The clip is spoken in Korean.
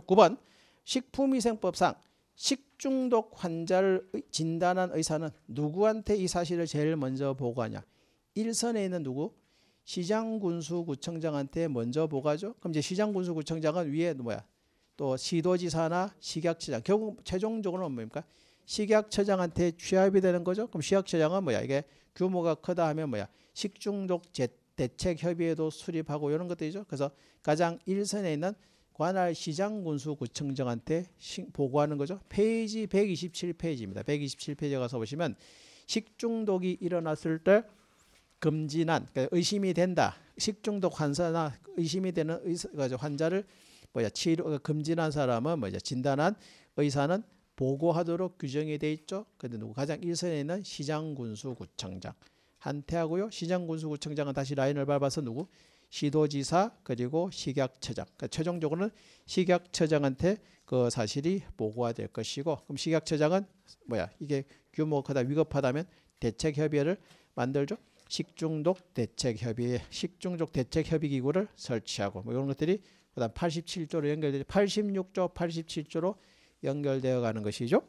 9번 식품위생법상 식중독 환자를 진단한 의사는 누구한테 이 사실을 제일 먼저 보고하냐? 1선에 있는 누구? 시장군수구청장한테 먼저 보고하죠. 그럼 이제 시장군수구청장은 위에 뭐야? 또 시도지사나 식약처장 결국 최종적으로는 뭡니까? 식약처장한테 취합이 되는 거죠. 그럼 식약처장은 뭐야? 이게 규모가 크다 하면 뭐야? 식중독 대책협의회도 수립하고 이런 것들이죠. 그래서 가장 1선에 있는 관할 시장 군수 구청장한테 보고하는 거죠. 페이지 127페이지입니다. 127페이지 가서 보시면 식중독이 일어났을 때 금지난 그러니까 의심이 된다. 식중독 환자나 의심이 되는 의사, 그러니까 환자를 뭐야 치료 그러니까 금지난 사람은 뭐야 진단한 의사는 보고하도록 규정이 돼 있죠. 근데 누구 가장 일선에 있는 시장군수구청장 한테 하고요. 시장군수구청장은 다시 라인을 밟아서 누구 시도지사 그리고 식약처장 그러니까 최종적으로는 식약처장한테 그 사실이 보고가 될 것이고 그럼 식약처장은 뭐야 이게 규모가 크다 위급하다면 대책협의회를 만들죠 식중독 대책협의회 식중독 대책협의기구를 설치하고 뭐 이런 것들이 그다음 87조로 연결되죠 86조 87조로 연결되어 가는 것이죠.